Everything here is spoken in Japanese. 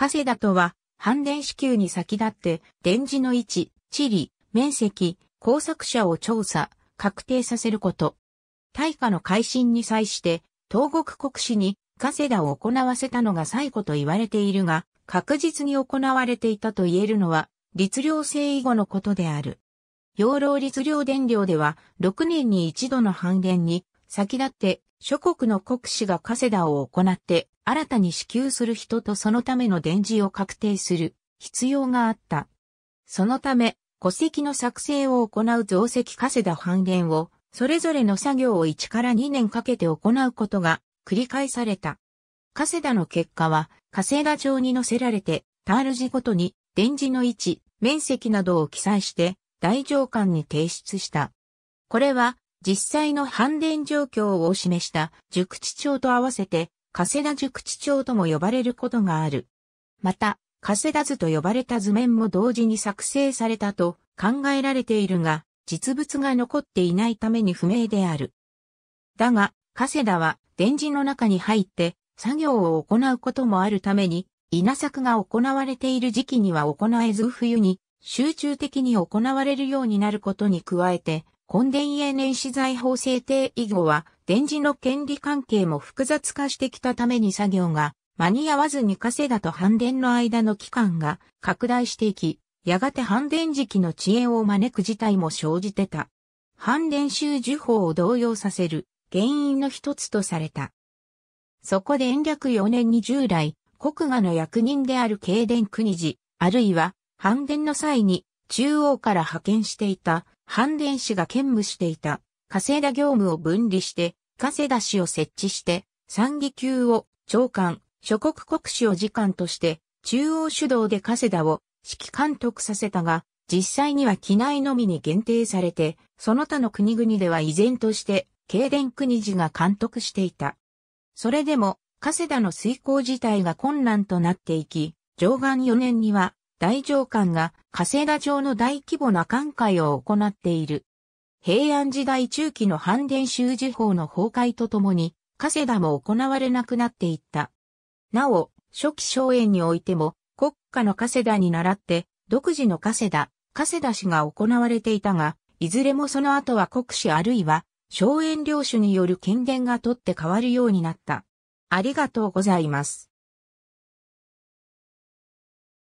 加世田とは、反電子給に先立って、電磁の位置、地理、面積、工作者を調査、確定させること。大化の改新に際して、東国国史に加世田を行わせたのが最古と言われているが、確実に行われていたと言えるのは、律令制以後のことである。養老律令伝令では、6年に一度の反電に、先立って、諸国の国史がカセダを行って、新たに支給する人とそのための電磁を確定する必要があった。そのため、戸籍の作成を行う増籍稼世田反連を、それぞれの作業を1から2年かけて行うことが繰り返された。稼世田の結果は、加世田帳に載せられて、タール時ごとに、電磁の位置、面積などを記載して、大上官に提出した。これは、実際の反電状況を示した熟知帳と合わせて、加世田塾地町とも呼ばれることがある。また、加世田図と呼ばれた図面も同時に作成されたと考えられているが、実物が残っていないために不明である。だが、加世田は、電磁の中に入って、作業を行うこともあるために、稲作が行われている時期には行えず冬に、集中的に行われるようになることに加えて、根伝ネ年資材法制定以後は、電磁の権利関係も複雑化してきたために作業が間に合わずに稼だと反電の間の期間が拡大していき、やがて反電時期の遅延を招く事態も生じてた。反電集受法を動揺させる原因の一つとされた。そこで延暦4年に従来、国画の役人である経電国寺、あるいは、反電の際に、中央から派遣していた阪電氏が兼務していた、世田業務を分離して、世田氏を設置して、参議級を長官、諸国国史を次官として、中央主導で世田を指揮監督させたが、実際には機内のみに限定されて、その他の国々では依然として、経電国事が監督していた。それでも、世田の遂行自体が困難となっていき、上岸4年には、大上官が加世田町の大規模な寛解を行っている。平安時代中期の反伝州事法の崩壊とともに、加世田も行われなくなっていった。なお、初期荘園においても、国家の加世田に倣って、独自の加世田、加世田氏が行われていたが、いずれもその後は国史あるいは、荘園領主による権限が取って変わるようになった。ありがとうございます。